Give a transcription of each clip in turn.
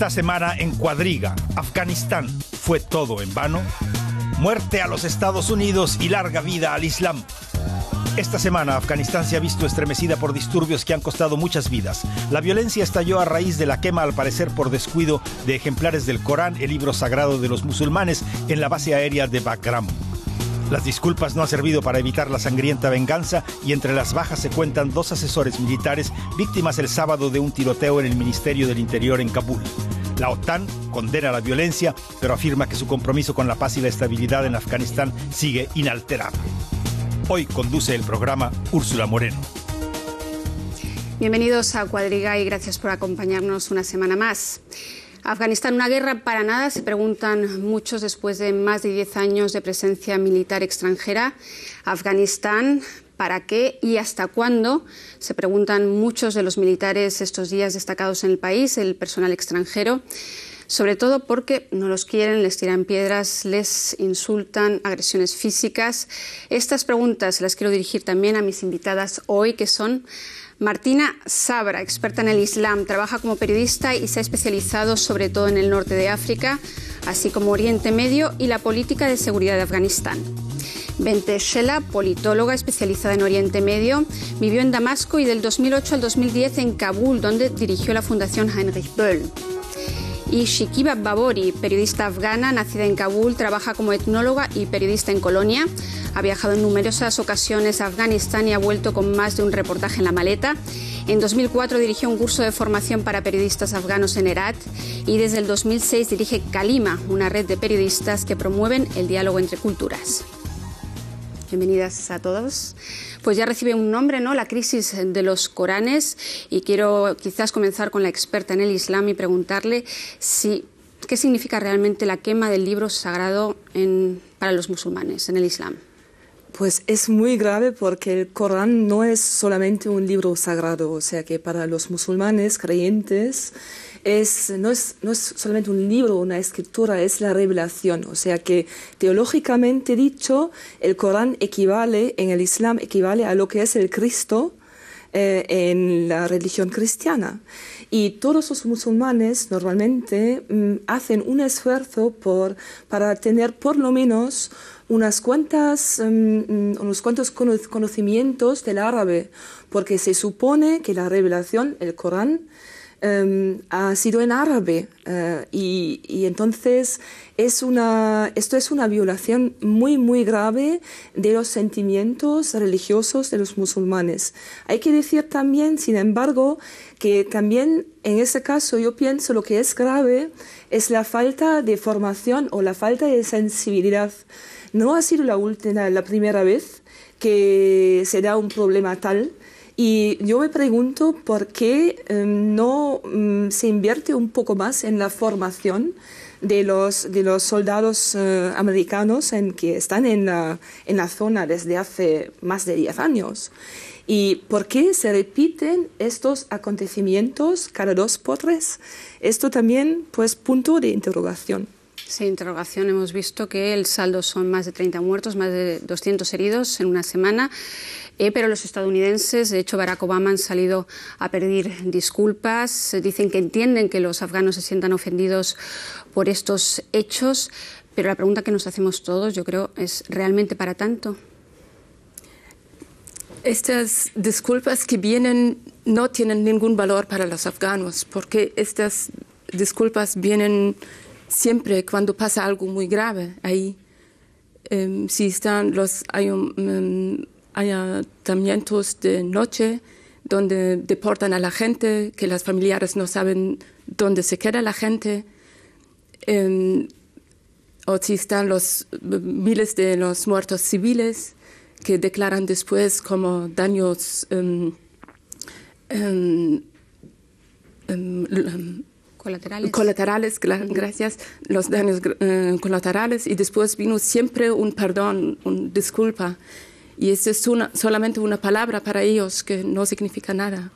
Esta semana en Cuadriga, Afganistán, ¿fue todo en vano? Muerte a los Estados Unidos y larga vida al Islam. Esta semana Afganistán se ha visto estremecida por disturbios que han costado muchas vidas. La violencia estalló a raíz de la quema, al parecer por descuido, de ejemplares del Corán, el libro sagrado de los musulmanes, en la base aérea de Bagram. Las disculpas no han servido para evitar la sangrienta venganza y entre las bajas se cuentan dos asesores militares víctimas el sábado de un tiroteo en el Ministerio del Interior en Kabul. La OTAN condena la violencia, pero afirma que su compromiso con la paz y la estabilidad en Afganistán sigue inalterable. Hoy conduce el programa Úrsula Moreno. Bienvenidos a Cuadriga y gracias por acompañarnos una semana más. Afganistán, una guerra para nada, se preguntan muchos después de más de 10 años de presencia militar extranjera. Afganistán, ¿Para qué y hasta cuándo? Se preguntan muchos de los militares estos días destacados en el país, el personal extranjero, sobre todo porque no los quieren, les tiran piedras, les insultan, agresiones físicas. Estas preguntas las quiero dirigir también a mis invitadas hoy, que son Martina Sabra, experta en el Islam, trabaja como periodista y se ha especializado sobre todo en el norte de África, así como Oriente Medio y la política de seguridad de Afganistán. Benteshela, politóloga especializada en Oriente Medio, vivió en Damasco y del 2008 al 2010 en Kabul, donde dirigió la Fundación Heinrich Böll. Y Shikiba Babori, periodista afgana, nacida en Kabul, trabaja como etnóloga y periodista en Colonia. Ha viajado en numerosas ocasiones a Afganistán y ha vuelto con más de un reportaje en la maleta. En 2004 dirigió un curso de formación para periodistas afganos en Herat y desde el 2006 dirige Kalima, una red de periodistas que promueven el diálogo entre culturas. Bienvenidas a todos. Pues ya recibe un nombre, ¿no? La crisis de los Coranes y quiero quizás comenzar con la experta en el Islam y preguntarle si qué significa realmente la quema del libro sagrado para los musulmanes en el Islam. Pues es muy grave porque el Corán no es solamente un libro sagrado, o sea que para los musulmanes creyentes no, es, solamente un libro, una escritura, es la revelación. O sea que teológicamente dicho, el Corán equivale, en el Islam equivale a lo que es el Cristo eh, en la religión cristiana. Y todos los musulmanes normalmente mm, hacen un esfuerzo por, para tener por lo menos unas cuantas, mm, mm, unos cuantos conocimientos del árabe, porque se supone que la revelación, el Corán, Em, ha sido en árabe eh, y, entonces esto es una violación muy, muy grave de los sentimientos religiosos de los musulmanes. Hay que decir también, sin embargo, que también en ese caso yo pienso lo que es grave es la falta de formación o la falta de sensibilidad. No ha sido la, última, la primera vez que se da un problema tal y yo me pregunto por qué em, no mm, se invierte un poco más en la formación de los, soldados eh, americanos que están en la, zona desde hace más de 10 años. ¿Y por qué se repiten estos acontecimientos cada dos por tres? Esto también, pues, punto de interrogación. Sí, interrogación. Hemos visto que el saldo son más de 30 muertos, más de 200 heridos en una semana. Eh, pero los estadounidenses, de hecho Barack Obama, han salido a pedir disculpas. Dicen que entienden que los afganos se sientan ofendidos por estos hechos. Pero la pregunta que nos hacemos todos, yo creo, es ¿realmente para tanto? Estas disculpas que vienen no tienen ningún valor para los afganos, porque estas disculpas vienen siempre cuando pasa algo muy grave ahí, em, si están los em, ayuntamientos de noche donde deportan a la gente, que las familiares no saben dónde se queda la gente, em, o si están los miles de los muertos civiles que declaran después como daños colaterales. Colaterales, gracias, los daños eh, colaterales y después vino siempre un perdón, una disculpa. Y eso es una, solamente una palabra para ellos que no significa nada.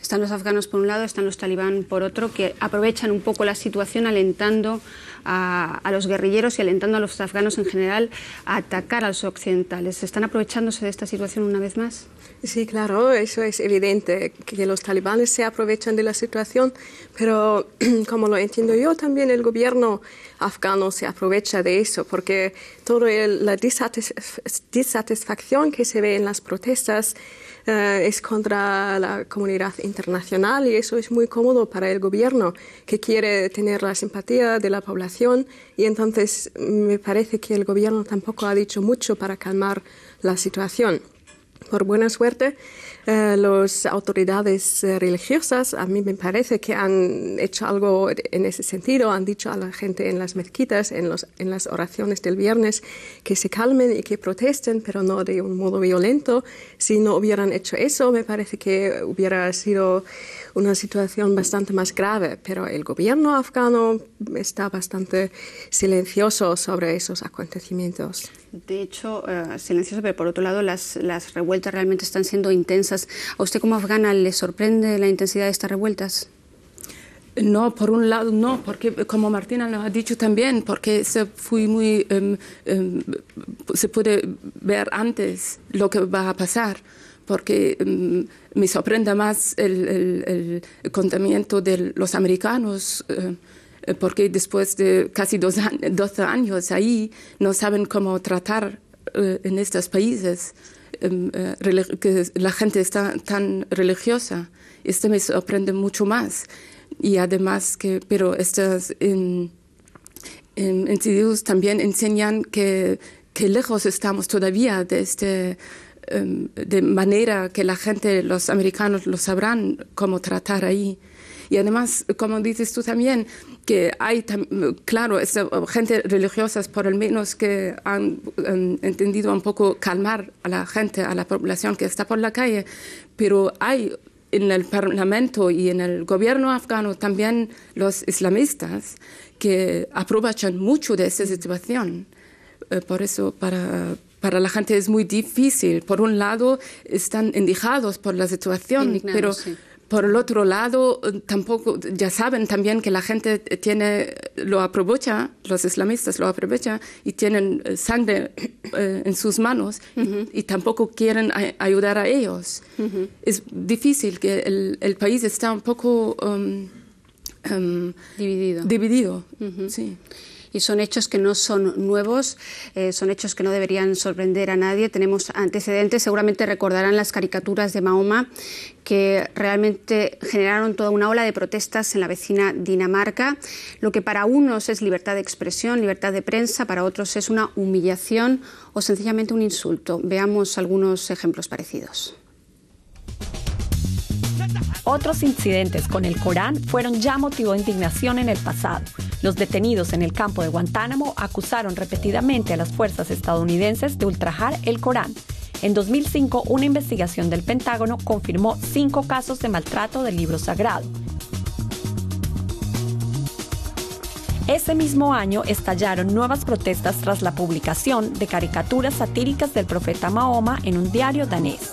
Están los afganos por un lado, están los talibán por otro, que aprovechan un poco la situación alentando a, los guerrilleros y alentando a los afganos en general a atacar a los occidentales. ¿Están aprovechándose de esta situación una vez más? Sí, claro, eso es evidente, que los talibanes se aprovechan de la situación, pero como lo entiendo yo, también el gobierno afgano se aprovecha de eso, porque toda la disatisfacción que se ve en las protestas eh, es contra la comunidad internacional y eso es muy cómodo para el gobierno, que quiere tener la simpatía de la población y entonces me parece que el gobierno tampoco ha dicho mucho para calmar la situación. Por buena suerte, eh, las autoridades eh, religiosas, a mí me parece que han hecho algo en ese sentido, han dicho a la gente en las mezquitas, en, los, en las oraciones del viernes, que se calmen y que protesten, pero no de un modo violento. Si no hubieran hecho eso, me parece que hubiera sido una situación bastante más grave, pero el gobierno afgano está bastante silencioso sobre esos acontecimientos. De hecho, eh, silencioso, pero por otro lado, las, las revueltas realmente están siendo intensas. ¿A usted como afgana le sorprende la intensidad de estas revueltas? No, por un lado no, porque como Martina lo ha dicho también, porque se fue muy, em, em, se puede ver antes lo que va a pasar porque mm, me sorprende más el, contamiento de los americanos, eh, eh, porque después de casi 12 años ahí no saben cómo tratar eh, en estos países em, que la gente está tan religiosa. Esto me sorprende mucho más. Y además que, pero estos em, em, en, también enseñan que lejos estamos todavía de este Em, de manera que la gente, los americanos lo sabrán cómo tratar ahí. Y además, como dices tú también, que hay, claro, eh, gente religiosa por lo menos que han, em, entendido un poco calmar a la gente, a la población que está por la calle, pero hay en el Parlamento y en el gobierno afgano también los islamistas que aprovechan mucho de esta situación. Eh, por eso, para, para la gente es muy difícil. Por un lado, están indignados por la situación, pero... por el otro lado, tampoco, ya saben también que la gente tiene, lo aprovecha, los islamistas lo aprovechan y tienen eh, sangre eh, en sus manos y, tampoco quieren ayudar a ellos. Es difícil que el, país está un poco um, um, dividido. dividido sí y son hechos que no son nuevos, eh, son hechos que no deberían sorprender a nadie. Tenemos antecedentes, seguramente recordarán las caricaturas de Mahoma que realmente generaron toda una ola de protestas en la vecina Dinamarca. Lo que para unos es libertad de expresión, libertad de prensa, para otros es una humillación o sencillamente un insulto. Veamos algunos ejemplos parecidos. Otros incidentes con el Corán fueron ya motivo de indignación en el pasado. Los detenidos en el campo de Guantánamo acusaron repetidamente a las fuerzas estadounidenses de ultrajar el Corán. En 2005, una investigación del Pentágono confirmó cinco casos de maltrato del libro sagrado. Ese mismo año estallaron nuevas protestas tras la publicación de caricaturas satíricas del profeta Mahoma en un diario danés.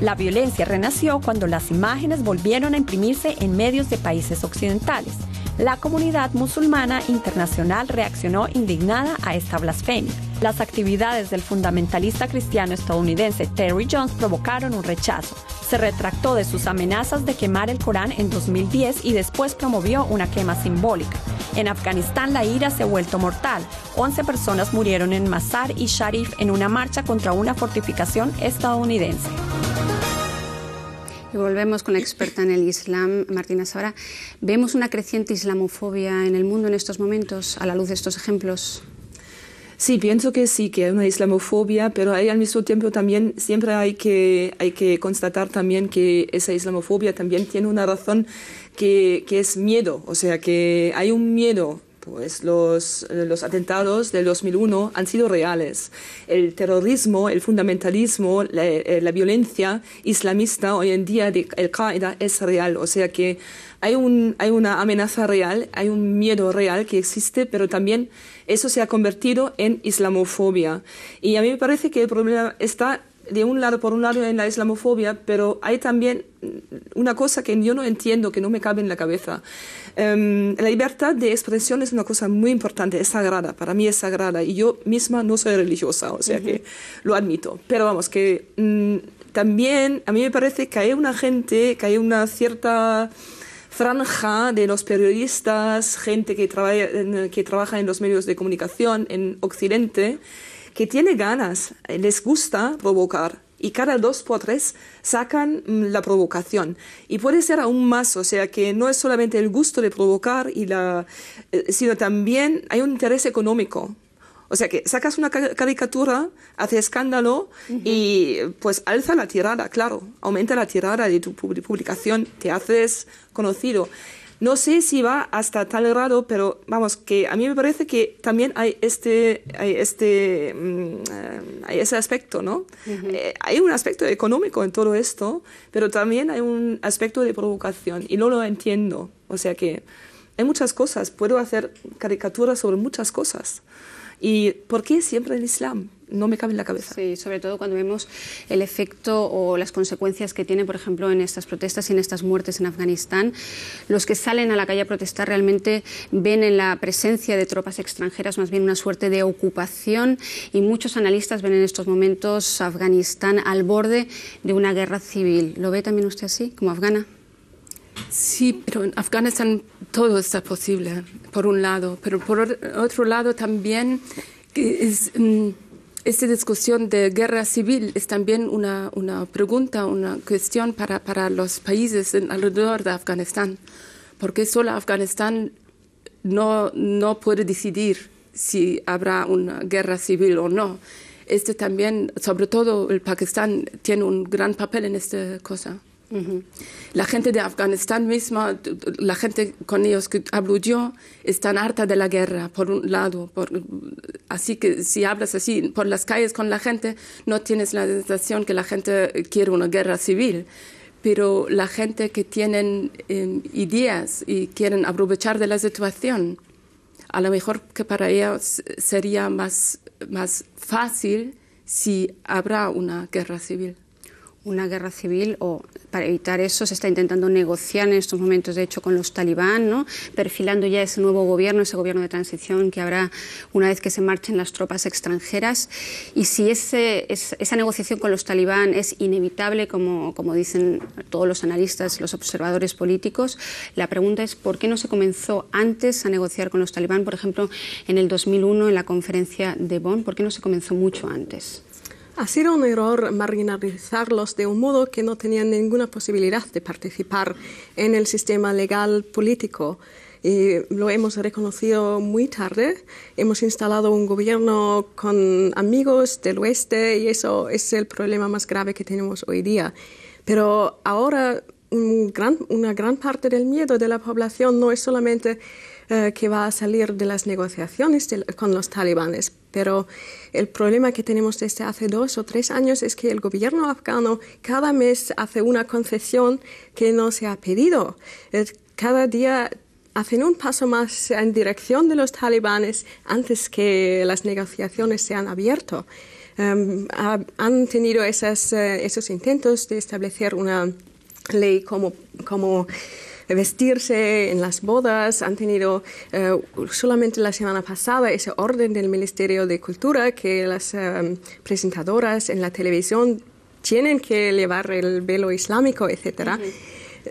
La violencia renació cuando las imágenes volvieron a imprimirse en medios de países occidentales. La comunidad musulmana internacional reaccionó indignada a esta blasfemia. Las actividades del fundamentalista cristiano estadounidense Terry Jones provocaron un rechazo. Se retractó de sus amenazas de quemar el Corán en 2010 y después promovió una quema simbólica. En Afganistán la ira se ha vuelto mortal. 11 personas murieron en Mazar y Sharif en una marcha contra una fortificación estadounidense. Y volvemos con la experta en el Islam, Martina Sabra. ¿Vemos una creciente islamofobia en el mundo en estos momentos, a la luz de estos ejemplos? Sí, pienso que sí, que hay una islamofobia, pero hay, al mismo tiempo también siempre hay que, hay que constatar también que esa islamofobia también tiene una razón que, que es miedo, o sea, que hay un miedo los, eh, los atentados del 2001 han sido reales. El terrorismo, el fundamentalismo, eh, la, violencia islamista hoy en día de Al-Qaeda es real. O sea que hay, un, hay una amenaza real, hay un miedo real que existe, pero también eso se ha convertido en islamofobia. Y a mí me parece que el problema está de un lado, por un lado, en la islamofobia, pero hay también una cosa que yo no entiendo, que no me cabe en la cabeza. Em, la libertad de expresión es una cosa muy importante, es sagrada, para mí es sagrada, y yo misma no soy religiosa, o sea que lo admito. Pero vamos, que mm, también a mí me parece que hay una gente, que hay una cierta franja de los periodistas, gente que, trabaja que trabaja en los medios de comunicación en Occidente, que tiene ganas, eh, les gusta provocar y cada dos por tres sacan mm, la provocación. Y puede ser aún más, o sea que no es solamente el gusto de provocar, y la, eh, sino también hay un interés económico. O sea que sacas una caricatura, hace escándalo y pues alza la tirada, claro, aumenta la tirada de tu publicación, te haces conocido. No sé si va hasta tal grado, pero vamos, que a mí me parece que también hay este, hay este, mm, eh, ese aspecto, ¿no? Eh, hay un aspecto económico en todo esto, pero también hay un aspecto de provocación y no lo entiendo. O sea que hay muchas cosas, puedo hacer caricaturas sobre muchas cosas. ¿Y por qué siempre el Islam? no me cabe en la cabeza. Sí, sobre todo cuando vemos el efecto o las consecuencias que tiene, por ejemplo, en estas protestas y en estas muertes en Afganistán. Los que salen a la calle a protestar realmente ven en la presencia de tropas extranjeras más bien una suerte de ocupación y muchos analistas ven en estos momentos Afganistán al borde de una guerra civil. ¿Lo ve también usted así, como afgana? Sí, pero en Afganistán todo está posible, por un lado, pero por otro lado también es... Mm, esta discusión de guerra civil es también una, una pregunta, una cuestión para, para los países alrededor de Afganistán, porque solo Afganistán no, no puede decidir si habrá una guerra civil o no. Este también, sobre todo el Pakistán, tiene un gran papel en esta cosa. La gente de Afganistán misma, la gente con ellos que hablo yo, están harta de la guerra, por un lado. así que si hablas así por las calles con la gente, no tienes la sensación que la gente quiere una guerra civil. Pero la gente que tienen em, ideas y quieren aprovechar de la situación, a lo mejor que para ellos sería más fácil si habrá una guerra civil una guerra civil o para evitar eso se está intentando negociar en estos momentos, de hecho, con los talibán, perfilando ya ese nuevo gobierno, ese gobierno de transición que habrá una vez que se marchen las tropas extranjeras. Y si esa negociación con los talibán es inevitable, como, como dicen todos los analistas, los observadores políticos, la pregunta es por qué no se comenzó antes a negociar con los talibán, por ejemplo, en el 2001 en la conferencia de Bonn, por qué no se comenzó mucho antes. Ha sido un error marginalizarlos de un modo que no tenían ninguna posibilidad de participar en el sistema legal político. Y lo hemos reconocido muy tarde. Hemos instalado un gobierno con amigos del oeste y eso es el problema más grave que tenemos hoy día. Pero ahora una gran parte del miedo de la población no es solamente eh, que va a salir de las negociaciones con los talibanes. Pero el problema que tenemos desde hace dos o tres años es que el gobierno afgano cada mes hace una concesión que no se ha pedido. Eh, cada día hacen un paso más en dirección de los talibanes antes que las negociaciones sean abiertas. Em, han tenido eh, esos intentos de establecer una ley como, como vestirse en las bodas. Han tenido eh, solamente la semana pasada ese orden del Ministerio de Cultura que las eh, presentadoras en la televisión tienen que llevar el velo islámico, etcétera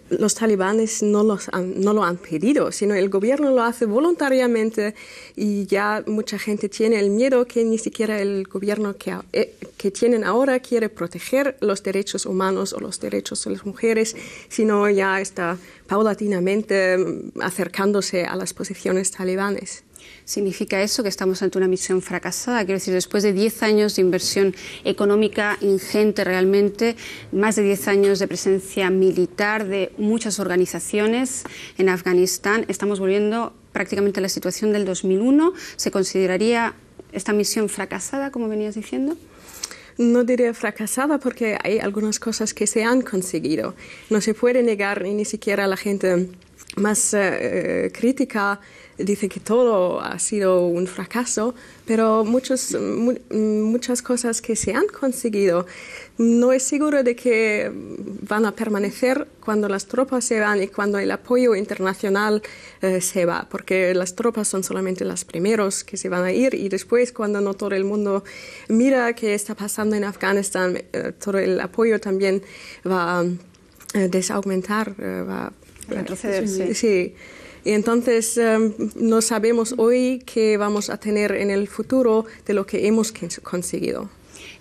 los talibanes no, los lo han pedido, sino el gobierno lo hace voluntariamente y ya mucha gente tiene el miedo que ni siquiera el gobierno que, eh, que tienen ahora quiere proteger los derechos humanos o los derechos de las mujeres, sino ya está paulatinamente mm, acercándose a las posiciones talibanes. ¿Significa eso que estamos ante una misión fracasada? Quiero decir, después de 10 años de inversión económica ingente realmente, más de 10 años de presencia militar de muchas organizaciones en Afganistán, estamos volviendo prácticamente a la situación del 2001. ¿Se consideraría esta misión fracasada, como venías diciendo? no diría fracasada porque hay algunas cosas que se han conseguido. No se puede negar ni siquiera a la gente más eh, eh, crítica dice que todo ha sido un fracaso, pero muchas cosas que se han conseguido no es seguro de que van a permanecer cuando las tropas se van y cuando el apoyo internacional eh, se va, porque las tropas son solamente las primeros que se van a ir y después cuando no todo el mundo mira qué está pasando en Afganistán, eh, todo el apoyo también va a eh, desaugmentar. va a Sí. Y entonces em, no sabemos hoy qué vamos a tener en el futuro de lo que hemos conseguido.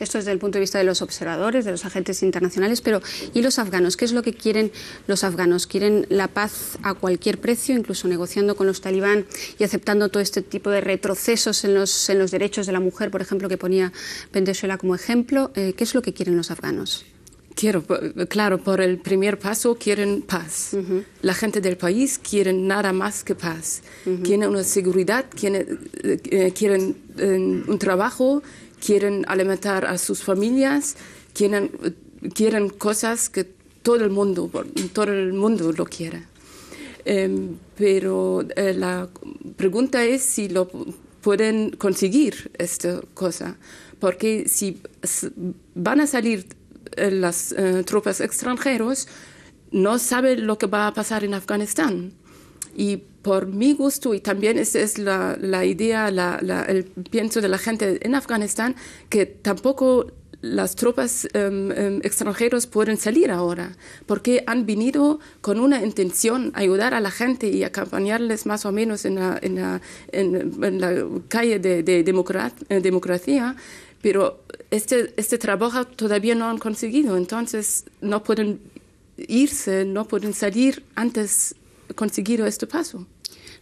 Esto es desde el punto de vista de los observadores, de los agentes internacionales, pero ¿y los afganos? ¿Qué es lo que quieren los afganos? ¿Quieren la paz a cualquier precio, incluso negociando con los talibán y aceptando todo este tipo de retrocesos en los, en los derechos de la mujer, por ejemplo, que ponía Venezuela como ejemplo? Eh, ¿Qué es lo que quieren los afganos? Quiero, claro, por el primer paso quieren paz. La gente del país quiere nada más que paz. Quieren una seguridad, quieren, eh, eh, un trabajo, quieren alimentar a sus familias, quieren, cosas que todo el mundo, todo el mundo lo quiere. Em, pero eh, la pregunta es si lo pueden conseguir esta cosa, porque si van a salir eh, las eh, tropas extranjeros, no saben lo que va a pasar en Afganistán. Y por mi gusto, y también esa es la, idea, el pienso de la gente en Afganistán, que tampoco las tropas em, em, extranjeros pueden salir ahora, porque han venido con una intención, ayudar a la gente y acompañarles más o menos en la, calle de, eh, democracia, pero este, este trabajo todavía no han conseguido, entonces no pueden irse, no pueden salir antes conseguir este paso.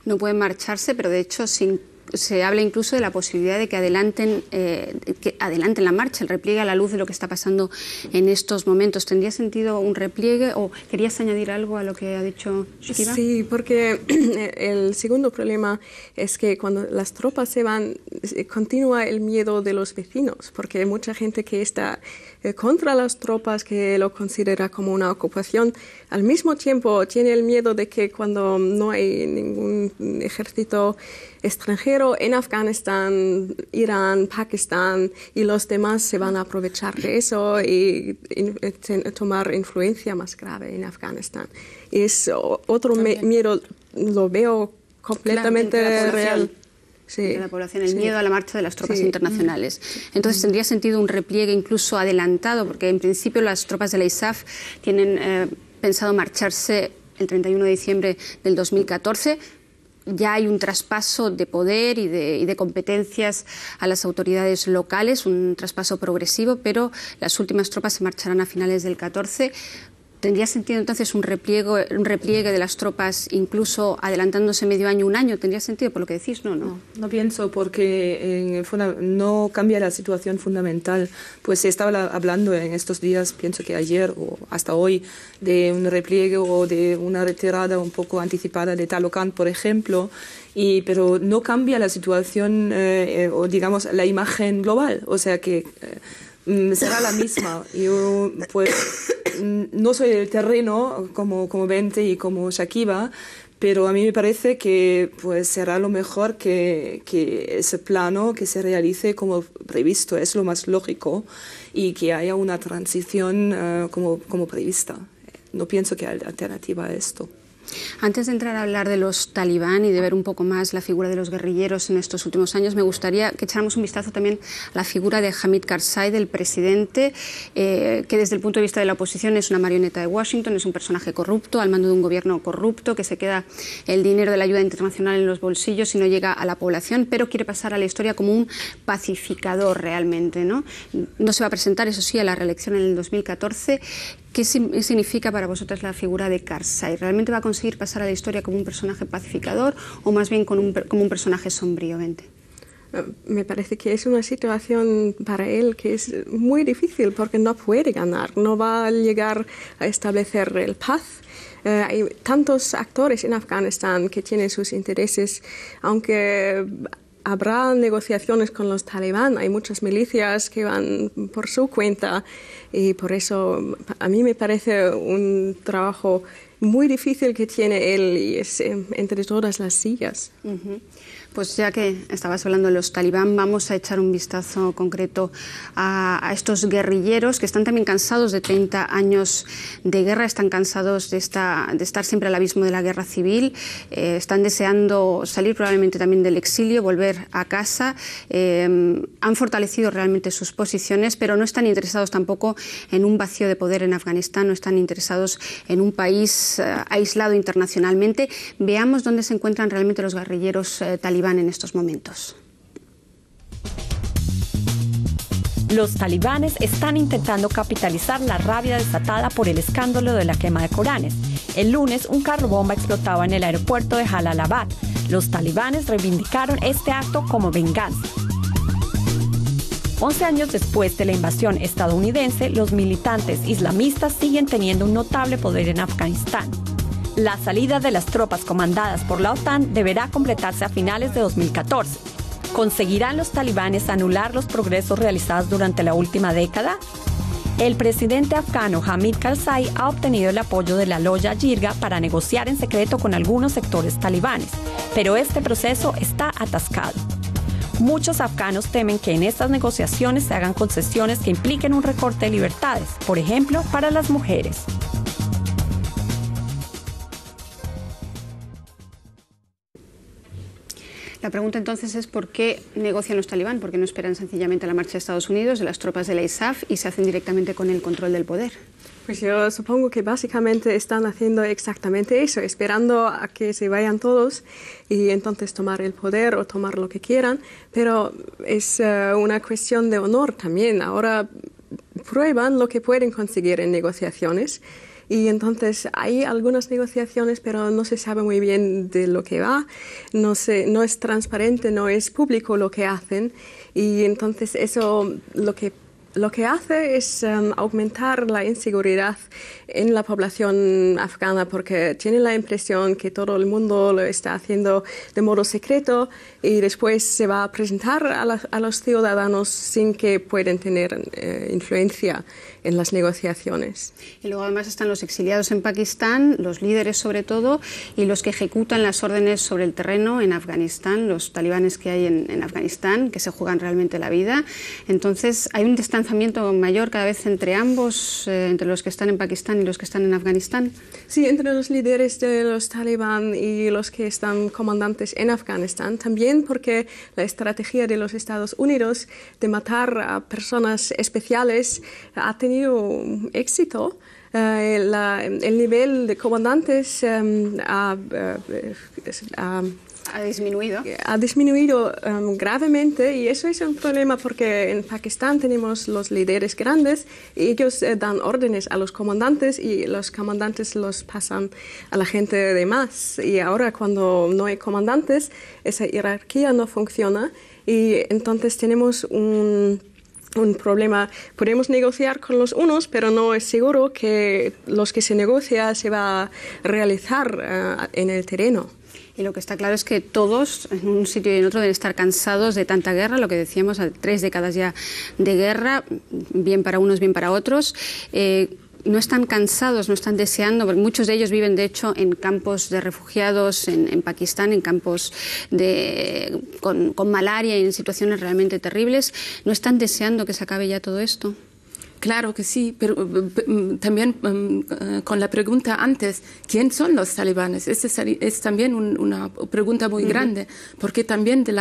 No pueden marcharse, pero de hecho sin se habla incluso de la posibilidad de que adelanten, eh, que adelanten la marcha, el repliegue a la luz de lo que está pasando en estos momentos. ¿Tendría sentido un repliegue o querías añadir algo a lo que ha dicho Shikiba? Sí, porque el segundo problema es que cuando las tropas se van, eh, continúa el miedo de los vecinos, porque hay mucha gente que está eh, contra las tropas que lo considera como una ocupación. Al mismo tiempo tiene el miedo de que cuando no hay ningún ejército extranjero en Afganistán, Irán, Pakistán y los demás se van a aprovechar de eso y, eh, tomar influencia más grave en Afganistán. es otro miedo, lo veo completamente real la población, el miedo a la marcha de las tropas internacionales. Mm. Entonces tendría sentido un repliegue incluso adelantado, porque en principio las tropas de la ISAF tienen eh, pensado marcharse el 31 de diciembre del 2014. Ya hay un traspaso de poder y de, y de competencias a las autoridades locales, un traspaso progresivo, pero las últimas tropas se marcharán a finales del 14 ¿Tendría sentido entonces un, repliegue, un repliegue de las tropas, incluso adelantándose medio año, un año? ¿Tendría sentido por lo que decís? No, no. No, pienso porque no cambia la situación fundamental. Pues se estaba hablando en estos días, pienso que ayer o hasta hoy, de un repliegue o de una retirada un poco anticipada de Talocán, por ejemplo. Y, pero no cambia la situación eh, eh, o digamos la imagen global. O sea que eh, Mm, será la misma. Yo pues mm, no soy del terreno como, como Bente y como Shakiba, pero a mí me parece que pues será lo mejor que, ese plano que se realice como previsto, es lo más lógico y que haya una transición eh, como, como prevista. No pienso que haya alternativa a esto. Antes de entrar a hablar de los talibán y de ver un poco más la figura de los guerrilleros en estos últimos años, me gustaría que echáramos un vistazo también a la figura de Hamid Karzai, del presidente, eh, que desde el punto de vista de la oposición es una marioneta de Washington, es un personaje corrupto, al mando de un gobierno corrupto, que se queda el dinero de la ayuda internacional en los bolsillos y no llega a la población, pero quiere pasar a la historia como un pacificador realmente. No, no se va a presentar, eso sí, a la reelección en el 2014. ¿Qué significa para vosotras la figura de Karzai? ¿Realmente va a conseguir pasar a la historia como un personaje pacificador o más bien como un personaje sombrío? Vente. Eh, me parece que es una situación para él que es muy difícil porque no puede ganar, no va a llegar a establecer el paz. Eh, hay tantos actores en Afganistán que tienen sus intereses, aunque habrá negociaciones con los talibán. Hay muchas milicias que van por su cuenta y por eso a mí me parece un trabajo muy difícil que tiene él y es eh, entre todas las sillas. Pues ya que estabas hablando de los talibán, vamos a echar un vistazo concreto a, estos guerrilleros que están también cansados de 30 años de guerra, están cansados de, estar siempre al abismo de la guerra civil, eh, están deseando salir probablemente también del exilio, volver a casa, eh, han fortalecido realmente sus posiciones, pero no están interesados tampoco en un vacío de poder en Afganistán, no están interesados en un país eh, aislado internacionalmente. Veamos dónde se encuentran realmente los guerrilleros talibán en estos momentos. Los talibanes están intentando capitalizar la rabia desatada por el escándalo de la quema de Coranes. El lunes, un carro bomba explotaba en el aeropuerto de Jalalabad. Los talibanes reivindicaron este acto como venganza. 11 años después de la invasión estadounidense, los militantes islamistas siguen teniendo un notable poder en Afganistán. La salida de las tropas comandadas por la OTAN deberá completarse a finales de 2014. ¿Conseguirán los talibanes anular los progresos realizados durante la última década? El presidente afgano Hamid Karzai ha obtenido el apoyo de la Loya Jirga para negociar en secreto con algunos sectores talibanes, pero este proceso está atascado. Muchos afganos temen que en estas negociaciones se hagan concesiones que impliquen un recorte de libertades, por ejemplo, para las mujeres. La pregunta entonces es por qué negocian los talibán, porque no esperan sencillamente la marcha de Estados Unidos, de las tropas de la ISAF y se hacen directamente con el control del poder. Pues yo supongo que básicamente están haciendo exactamente eso, esperando a que se vayan todos y entonces tomar el poder o tomar lo que quieran, pero es eh, una cuestión de honor también. Ahora prueban lo que pueden conseguir en negociaciones y entonces hay algunas negociaciones, pero no se sabe muy bien de lo que va, no, es transparente, no es público lo que hacen. Y entonces eso lo que hace es em, aumentar la inseguridad en la población afgana porque tiene la impresión que todo el mundo lo está haciendo de modo secreto y después se va a presentar a, los ciudadanos sin que puedan tener eh, influencia en las negociaciones. Y luego además están los exiliados en Pakistán, los líderes sobre todo, y los que ejecutan las órdenes sobre el terreno en Afganistán, los talibanes que hay en, Afganistán, que se juegan realmente la vida. Entonces hay un distanciamiento mayor cada vez entre ambos, eh, entre los que están en Pakistán y los que están en Afganistán. Sí, entre los líderes de los talibán y los que están comandantes en Afganistán también porque la estrategia de los Estados Unidos de matar a personas especiales ha tenido éxito. Eh, el nivel de comandantes em, ha, eh, ha disminuido. Ha disminuido em, gravemente y eso es un problema porque en Pakistán tenemos los líderes grandes y ellos eh, dan órdenes a los comandantes y los comandantes los pasan a la gente de más. Y ahora cuando no hay comandantes, esa jerarquía no funciona y entonces tenemos un problema. Podemos negociar con los unos, pero no es seguro que los que se negocia se va a realizar eh, en el terreno. Y lo que está claro es que todos, en un sitio y en otro, deben estar cansados de tanta guerra, lo que decíamos, tres décadas ya de guerra, bien para unos, bien para otros. Eh, no están cansados, no están deseando, muchos de ellos viven, de hecho, en campos de refugiados en, Pakistán, en campos con malaria y en situaciones realmente terribles. No están deseando que se acabe ya todo esto. Claro que sí, pero eh, mm, también mm, eh, con la pregunta antes, ¿quién son los talibanes? Este es, también una pregunta muy grande, porque también de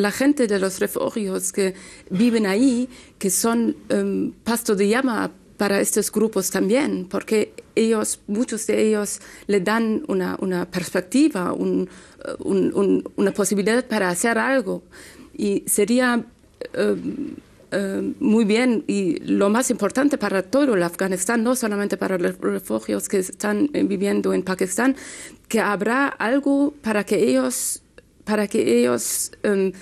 la, gente de los refugios que viven ahí, que son em, pasto de llama para estos grupos también, porque ellos, muchos de ellos le dan una, perspectiva, eh, una posibilidad para hacer algo. Y sería... Em, eh, muy bien y lo más importante para todo el Afganistán, no solamente para los refugios que están eh, viviendo en Pakistán, que habrá algo para que ellos, para que ellos em,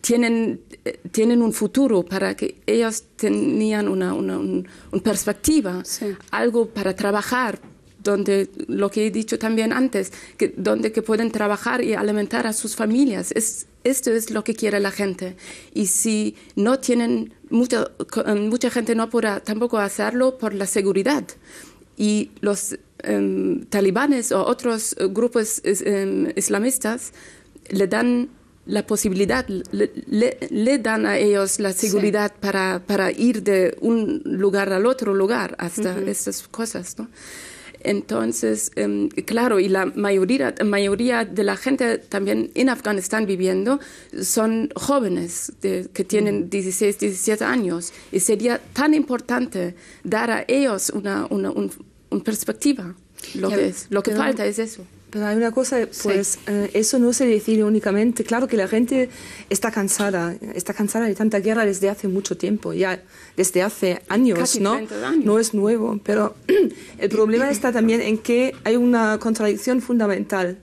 tienen, eh, tienen un futuro, para que ellos tengan una, una, perspectiva, algo para trabajar, donde lo que he dicho también antes, donde pueden trabajar y alimentar a sus familias. Es, esto es lo que quiere la gente. Y si no tienen, mucha, eh, mucha gente no podrá tampoco hacerlo por la seguridad. Y los em, talibanes o otros grupos em, islamistas le dan la posibilidad, le, dan a ellos la seguridad para, para, ir de un lugar al otro lugar, hasta estas cosas. ¿no? Entonces, em, claro, y la mayoría, de la gente también en Afganistán viviendo son jóvenes que tienen 16, 17 años. Y sería tan importante dar a ellos una, perspectiva. Lo que, lo que falta es eso. Pero hay una cosa, pues eh, eso no se decide únicamente. Claro que la gente está cansada, está cansada de tanta guerra desde hace mucho tiempo, ya desde hace años, ¿no? No es nuevo, pero el problema está también en que hay una contradicción fundamental.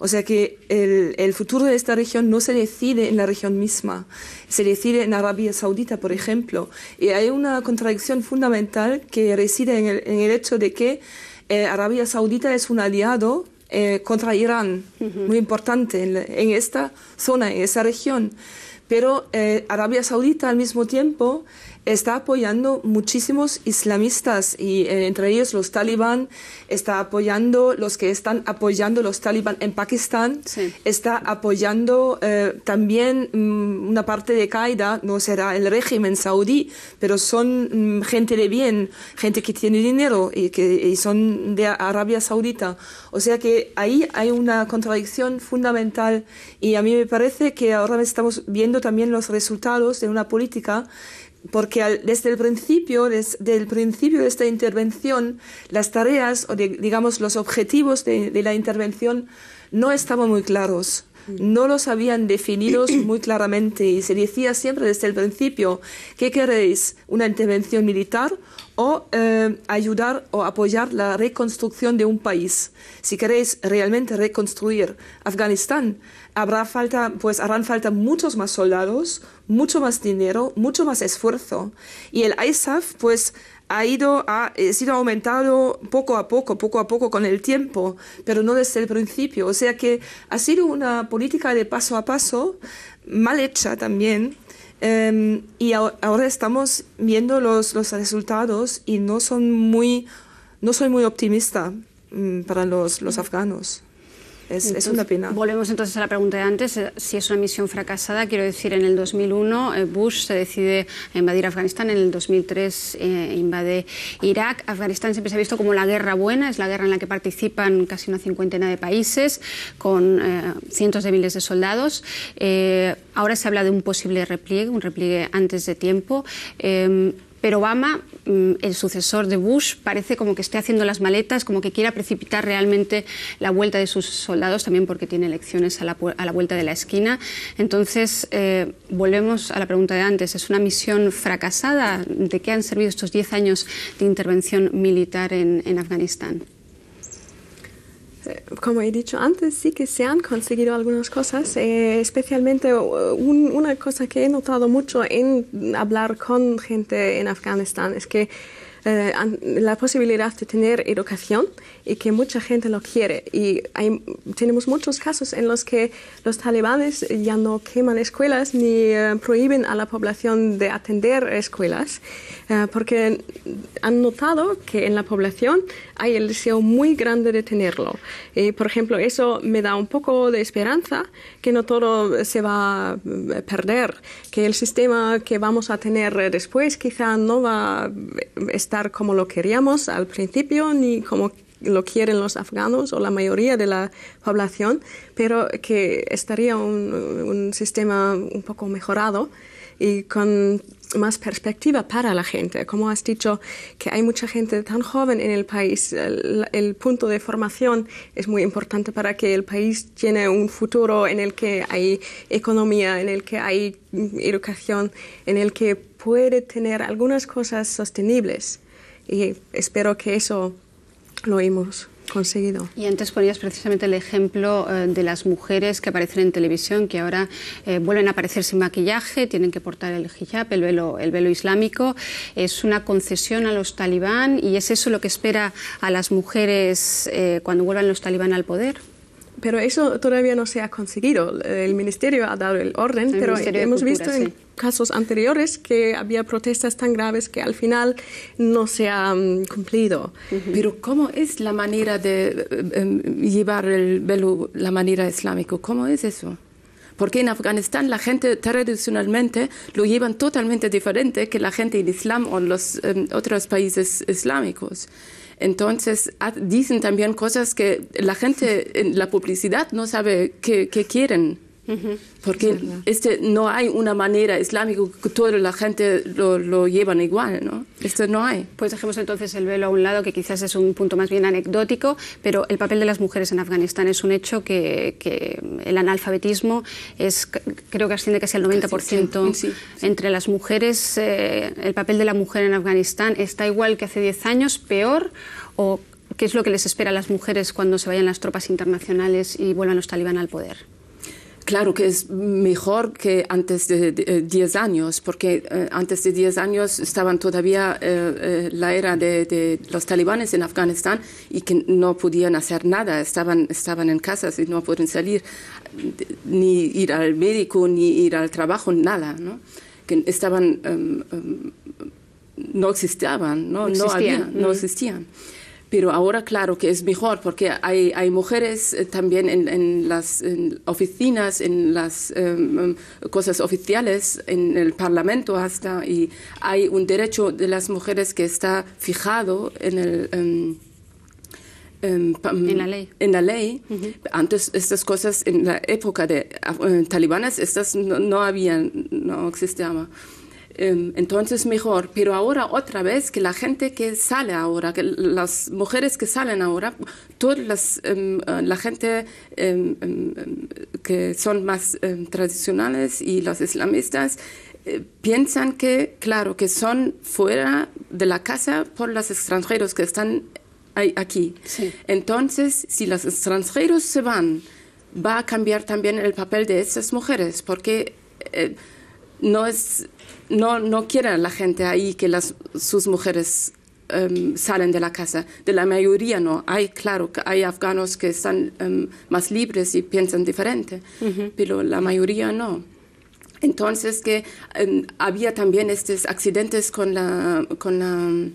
O sea que el, futuro de esta región no se decide en la región misma, se decide en Arabia Saudita, por ejemplo. Y hay una contradicción fundamental que reside en el, hecho de que eh, Arabia Saudita es un aliado eh, contra Irán, muy importante en, esta zona, en esa región. Pero eh, Arabia Saudita al mismo tiempo está apoyando muchísimos islamistas y eh, entre ellos los talibán, está apoyando los que están apoyando los talibán en Pakistán, está apoyando eh, también mm, una parte de Qaeda, no será el régimen saudí, pero son mm, gente de bien, gente que tiene dinero y que y son de Arabia Saudita. O sea que ahí hay una contradicción fundamental y a mí me parece que ahora estamos viendo también los resultados de una política porque desde el principio, desde el principio de esta intervención, las tareas o digamos los objetivos de, la intervención no estaban muy claros no los habían definidos muy claramente y se decía siempre desde el principio qué queréis una intervención militar o eh, ayudar o apoyar la reconstrucción de un país. Si queréis realmente reconstruir Afganistán, habrá falta, pues harán falta muchos más soldados, mucho más dinero, mucho más esfuerzo. Y el ISAF, pues ha ido, ha eh, sido aumentado poco a poco, poco a poco con el tiempo, pero no desde el principio. O sea que ha sido una política de paso a paso, mal hecha también, em, y ahora estamos viendo los, los, resultados y no son muy, no soy muy optimista mm, para los, los mm. afganos es, una pena. Volvemos entonces a la pregunta de antes, eh, si es una misión fracasada, quiero decir, en el 2001 eh, Bush se decide invadir Afganistán, en el 2003 eh, invade Irak. Afganistán siempre se ha visto como la guerra buena, es la guerra en la que participan casi una cincuentena de países con cientos de miles de soldados. ahora se habla de un posible repliegue, un repliegue antes de tiempo pero Obama, mm, el sucesor de Bush, parece como que esté haciendo las maletas, como que quiera precipitar realmente la vuelta de sus soldados, también porque tiene elecciones a la, vuelta de la esquina. Entonces, eh, volvemos a la pregunta de antes, ¿es una misión fracasada? ¿De qué han servido estos 10 años de intervención militar en Afganistán? como he dicho antes, sí que se han conseguido algunas cosas, eh, especialmente uh, una cosa que he notado mucho en hablar con gente en Afganistán es que eh, la posibilidad de tener educación y que mucha gente lo quiere. Y hay, tenemos muchos casos en los que los talibanes ya no queman escuelas ni eh, prohíben a la población de atender escuelas, eh, porque han notado que en la población hay el deseo muy grande de tenerlo. Y, por ejemplo, eso me da un poco de esperanza que no todo se va a perder, que el sistema que vamos a tener después quizá no va a estar como lo queríamos al principio ni como lo quieren los afganos o la mayoría de la población, pero que estaría un, sistema un poco mejorado y con más perspectiva para la gente. Como has dicho, que hay mucha gente tan joven en el país, el, el, punto de formación es muy importante para que el país tiene un futuro en el que hay economía, en el que hay educación, en el que puede tener algunas cosas sostenibles y espero que eso lo hemos conseguido. Y antes ponías precisamente el ejemplo eh, de las mujeres que aparecen en televisión, que ahora eh, vuelven a aparecer sin maquillaje, tienen que portar el hijab, el velo, el velo islámico. Es una concesión a los talibán y es eso lo que espera a las mujeres eh, cuando vuelvan los talibán al poder. Pero eso todavía no se ha conseguido. El ministerio ha dado el orden, pero hemos visto casos anteriores que había protestas tan graves que al final no se han cumplido. Pero ¿cómo es la manera de em, em, llevar el velo, la manera islámica? ¿Cómo es eso? Porque en Afganistán la gente tradicionalmente lo llevan totalmente diferente que la gente en Islam o en los em, otros países islámicos. Entonces dicen también cosas que la gente en la publicidad no sabe qué quieren. Porque ¿no? este, no hay una manera islámica que toda la gente lo, llevan igual, ¿no? Esto no hay. Pues dejemos entonces el velo a un lado, que quizás es un punto más bien anecdótico, pero el papel de las mujeres en Afganistán es un hecho que, el analfabetismo es, creo que asciende casi al 90% entre las mujeres. Eh, el papel de la mujer en Afganistán está igual que hace 10 años, peor o qué es lo que les espera a las mujeres cuando se vayan las tropas internacionales y vuelvan los talibán al poder. Claro que es mejor que antes de 10 eh, años, porque eh, antes de 10 años estaban todavía eh, la era de, los talibanes en Afganistán y que no podían hacer nada, estaban, estaban en casas y no podían salir, ni ir al médico, ni ir al trabajo, nada, ¿no? Que estaban, em, em, no existían, no, no, existían. Mm pero ahora claro que es mejor porque hay, hay mujeres eh, también en, las oficinas, en las em, cosas oficiales, en el Parlamento hasta, y hay un derecho de las mujeres que está fijado en el... Em, em, en, la mm, ley. En la ley. Antes estas cosas, en la época de Talibanas, ah, talibanes, estas no, no habían, no existían. Em, entonces mejor. Pero ahora otra vez que la gente que sale ahora, que las mujeres que salen ahora, todas las, em, eh, la gente em, que son más tradicionales y los islamistas, eh, piensan que, claro, que son fuera de la casa por los extranjeros que están aquí. Entonces, si los extranjeros se van, va a cambiar también el papel de esas mujeres, porque... Eh, no es no, no quieren la gente ahí que las, sus mujeres em, salen de la casa. De la mayoría no. Hay, claro, que hay afganos que están em, más libres y piensan diferente, pero la mayoría no. Entonces que em, había también estos accidentes con la... Con la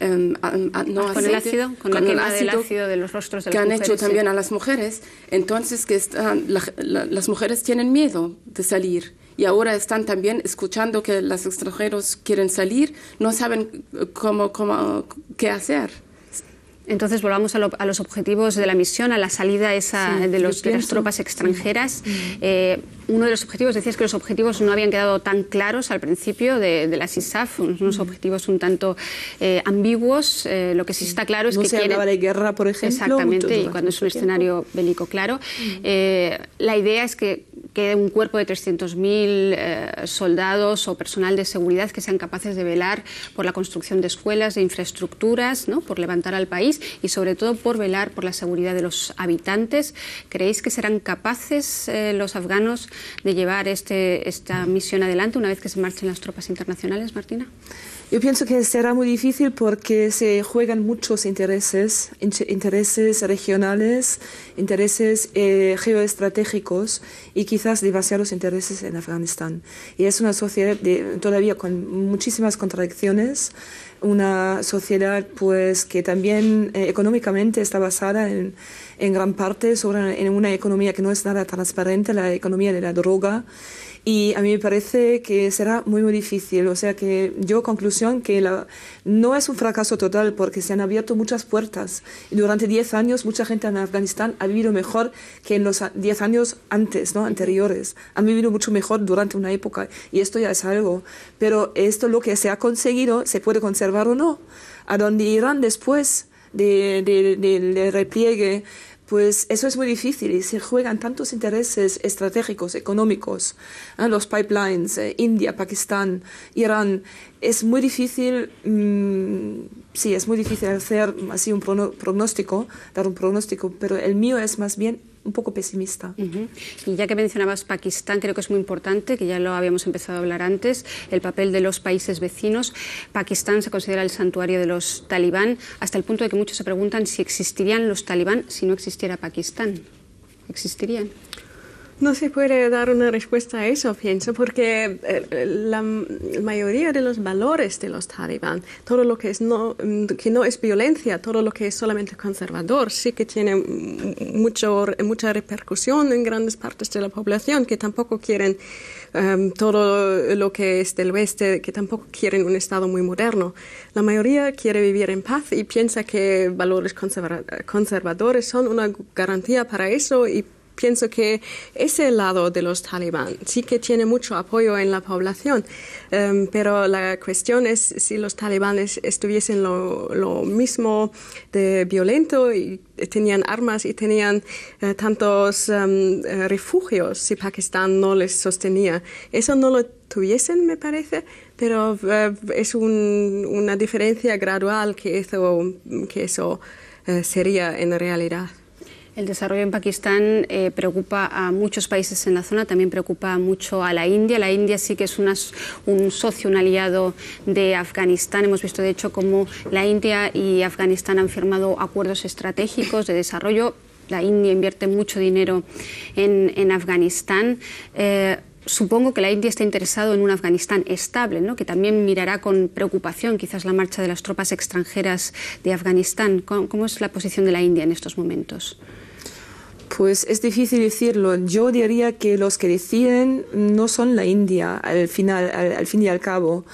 con el ácido, con, el ácido, de los rostros de que han hecho también a las mujeres. Entonces que las mujeres tienen miedo de salir y ahora están también escuchando que los extranjeros quieren salir, no saben eh, cómo, cómo qué hacer. Entonces volvamos a, los objetivos de la misión, a la salida de, los, las tropas extranjeras. Eh, uno de los objetivos, decías que los objetivos no habían quedado tan claros al principio de, la CISAF, unos, objetivos un tanto eh, ambiguos. lo que sí está claro es no que. se hablaba de guerra, por ejemplo. Exactamente, y cuando es un escenario bélico claro. la idea es que que un cuerpo de 300.000 eh, soldados o personal de seguridad que sean capaces de velar por la construcción de escuelas, de infraestructuras, ¿no? por levantar al país y sobre todo por velar por la seguridad de los habitantes. ¿Creéis que serán capaces eh, los afganos de llevar este, esta misión adelante una vez que se marchen las tropas internacionales, Martina? Yo pienso que será muy difícil porque se juegan muchos intereses, intereses regionales, intereses eh, geoestratégicos y quizás demasiados intereses en Afganistán. Y es una sociedad todavía con muchísimas contradicciones una sociedad pues que también eh, económicamente está basada en, gran parte sobre en una economía que no es nada transparente, la economía de la droga y a mí me parece que será muy muy difícil. O sea que yo conclusión que no es un fracaso total porque se han abierto muchas puertas y durante 10 años mucha gente en Afganistán ha vivido mejor que en los 10 años antes, ¿no? anteriores. Han vivido mucho mejor durante una época y esto ya es algo. Pero esto lo que se ha conseguido se puede conservar o no. A dónde irán después del de, de, repliegue pues eso es muy difícil y se juegan tantos intereses estratégicos, económicos, ¿eh? los pipelines, eh, India, Pakistán, Irán. Es muy difícil, mm, sí, es muy difícil hacer así un pronóstico, dar un pronóstico, pero el mío es más bien un poco pesimista. Y ya que mencionabas Pakistán, creo que es muy importante, que ya lo habíamos empezado a hablar antes, el papel de los países vecinos. Pakistán se considera el santuario de los talibán, hasta el punto de que muchos se preguntan si existirían los talibán si no existiera Pakistán. ¿Existirían? No se puede dar una respuesta a eso, pienso, porque eh, la mayoría de los valores de los talibán, todo lo que, es no, que no es violencia, todo lo que es solamente conservador, sí que tiene mucho, mucha repercusión en grandes partes de la población que tampoco quieren em, todo lo que es del oeste, que tampoco quieren un Estado muy moderno. La mayoría quiere vivir en paz y piensa que valores conservadores son una garantía para eso y pienso que ese lado de los talibán sí que tiene mucho apoyo en la población, em, pero la cuestión es si los talibanes estuviesen lo, mismo de violento y tenían armas y tenían eh, tantos em, eh, refugios si Pakistán no les sostenía. Eso no lo tuviesen, me parece, pero eh, es una diferencia gradual que eso, sería en realidad. El desarrollo en Pakistán eh, preocupa a muchos países en la zona, también preocupa mucho a la India. La India sí que es un socio, un aliado de Afganistán. Hemos visto, de hecho, cómo la India y Afganistán han firmado acuerdos estratégicos de desarrollo. La India invierte mucho dinero en, Afganistán. Eh, supongo que la India está interesado en un Afganistán estable, ¿no? que también mirará con preocupación quizás la marcha de las tropas extranjeras de Afganistán. ¿Cómo, es la posición de la India en estos momentos? Pues es difícil decirlo. Yo diría que los que deciden no son la India al final, fin y al cabo.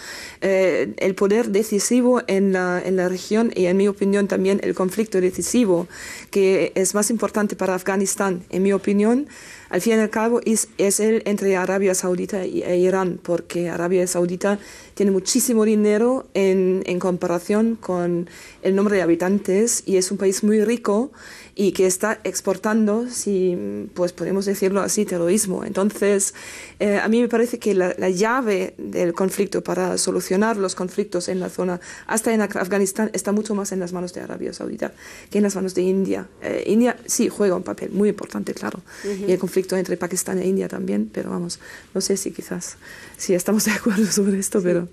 Eh, el poder decisivo en la, en la, región y en mi opinión también el conflicto decisivo que es más importante para Afganistán, en mi opinión, al fin y al cabo es, el entre Arabia Saudita e Irán, porque Arabia Saudita tiene muchísimo dinero en, en comparación con el número de habitantes y es un país muy rico y que está exportando, si pues podemos decirlo así, terrorismo. Entonces, eh, a mí me parece que la, llave del conflicto para solucionar los conflictos en la zona, hasta en Afganistán, está mucho más en las manos de Arabia Saudita que en las manos de India. Eh, India sí juega un papel muy importante, claro, y el conflicto entre Pakistán e India también, pero vamos, no sé si quizás, si estamos de acuerdo sobre esto, pero...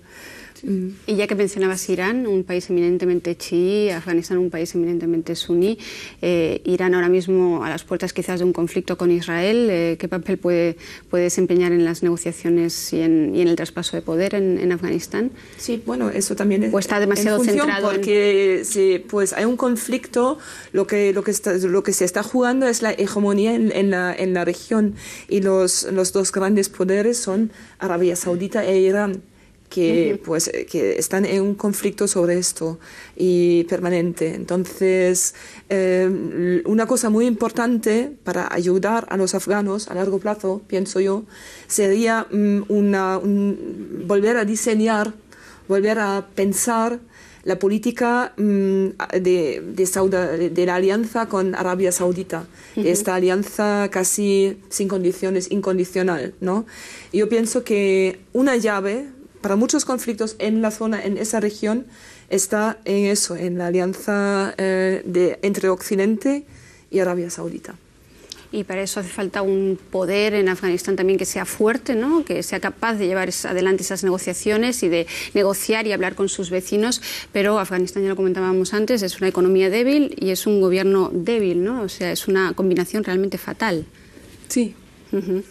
Y ya que mencionabas Irán, un país eminentemente chií, Afganistán un país eminentemente suní, eh, Irán ahora mismo a las puertas quizás de un conflicto con Israel, eh, ¿qué papel puede, puede desempeñar en las negociaciones y en, el traspaso de poder en, Afganistán? Sí, bueno, eso también es... O está demasiado centrado porque si pues hay un conflicto, lo que, lo, lo que se está jugando es la hegemonía en, la, región y los, los dos grandes poderes son Arabia Saudita e Irán. Pues, eh, que, están en un conflicto sobre esto y permanente. Entonces, eh, una cosa muy importante para ayudar a los afganos a largo plazo, pienso yo, sería mm, una, volver a diseñar, volver a pensar la política mm, de, la alianza con Arabia Saudita, esta alianza casi sin condiciones, incondicional. ¿no? Yo pienso que una llave para muchos conflictos en la zona, en esa región, está en eso, en la alianza eh, de, entre Occidente y Arabia Saudita. Y para eso hace falta un poder en Afganistán también que sea fuerte, ¿no? que sea capaz de llevar adelante esas negociaciones y de negociar y hablar con sus vecinos. Pero Afganistán, ya lo comentábamos antes, es una economía débil y es un gobierno débil, ¿no? o sea, es una combinación realmente fatal. Sí,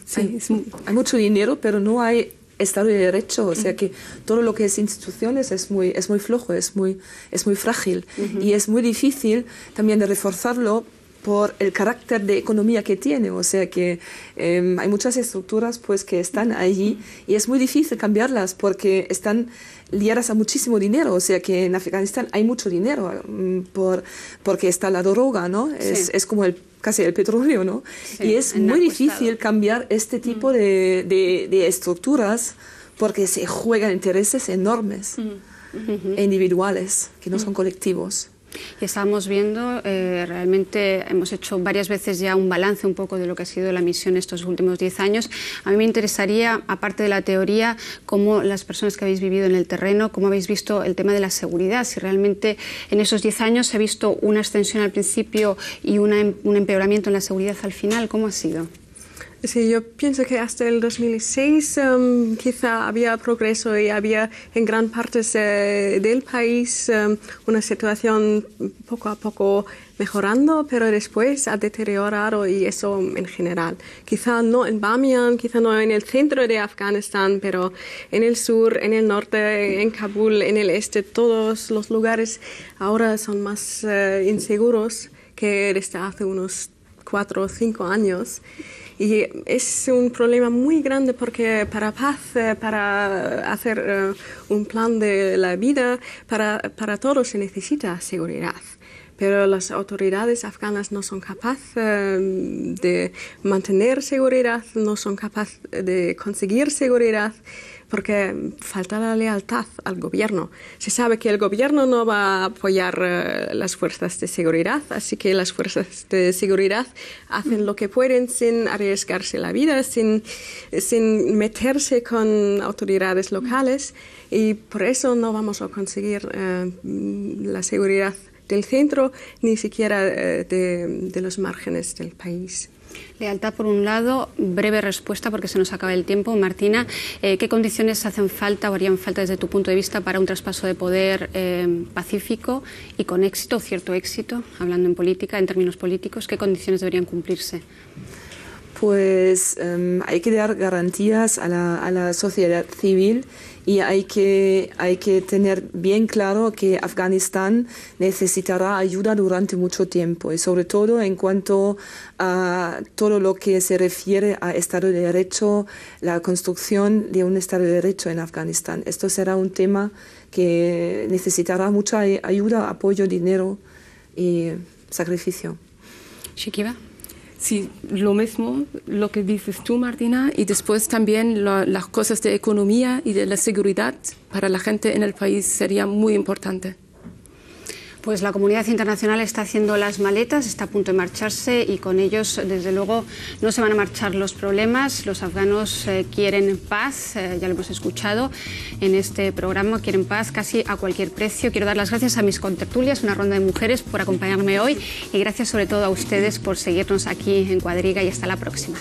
sí hay mucho dinero, pero no hay Estado de Derecho, o sea que todo lo que es instituciones es muy, es muy flojo, es muy, es muy frágil y es muy difícil también de reforzarlo por el carácter de economía que tiene, o sea que em, hay muchas estructuras pues que están allí y es muy difícil cambiarlas porque están liadas a muchísimo dinero, o sea que en Afganistán hay mucho dinero em, por, porque está la droga, ¿no? Es, como el casi el petróleo, ¿no? y es muy difícil cambiar este tipo mm. de, estructuras porque se juegan intereses enormes, mm. individuales, que no son mm. colectivos. Y Estamos viendo, eh, realmente hemos hecho varias veces ya un balance un poco de lo que ha sido la misión estos últimos diez años. A mí me interesaría, aparte de la teoría, cómo las personas que habéis vivido en el terreno, cómo habéis visto el tema de la seguridad, si realmente en esos diez años se ha visto una extensión al principio y em, un empeoramiento en la seguridad al final, ¿cómo ha sido? Sí, yo pienso que hasta el 2006 em, quizá había progreso y había en gran parte del país em, una situación poco a poco mejorando, pero después ha deteriorado y eso en general. Quizá no en Bamiyan, quizá no en el centro de Afganistán, pero en el sur, en el norte, en Kabul, en el este, todos los lugares ahora son más eh, inseguros que desde hace unos cuatro o cinco años. Y es un problema muy grande porque para paz, eh, para hacer eh, un plan de la vida, para, para todo se necesita seguridad pero las autoridades afganas no son capaces eh, de mantener seguridad, no son capaces de conseguir seguridad porque falta la lealtad al gobierno. Se sabe que el gobierno no va a apoyar eh, las fuerzas de seguridad, así que las fuerzas de seguridad hacen lo que pueden sin arriesgarse la vida, sin, sin meterse con autoridades locales y por eso no vamos a conseguir eh, la seguridad del centro ni siquiera eh, de los márgenes del país. Lealtad por un lado, breve respuesta porque se nos acaba el tiempo. Martina, eh, ¿qué condiciones hacen falta o harían falta desde tu punto de vista para un traspaso de poder eh, pacífico y con éxito, cierto éxito, hablando en política, en términos políticos? ¿Qué condiciones deberían cumplirse? Pues em, hay que dar garantías a la sociedad civil y hay que, hay que tener bien claro que Afganistán necesitará ayuda durante mucho tiempo y sobre todo en cuanto a todo lo que se refiere a Estado de Derecho, la construcción de un Estado de Derecho en Afganistán. Esto será un tema que necesitará mucha eh, ayuda, apoyo, dinero y sacrificio. Shikiba. Sí, lo mismo, lo que dices tú, Martina, y después también las cosas de economía y de la seguridad para la gente en el país sería muy importante pues la comunidad internacional está haciendo las maletas, está a punto de marcharse y con ellos, desde luego, no se van a marchar los problemas. Los afganos eh, quieren paz, eh, ya lo hemos escuchado en este programa, quieren paz casi a cualquier precio. Quiero dar las gracias a mis contertulias, una ronda de mujeres, por acompañarme hoy y gracias sobre todo a ustedes por seguirnos aquí en Cuadriga y hasta la próxima.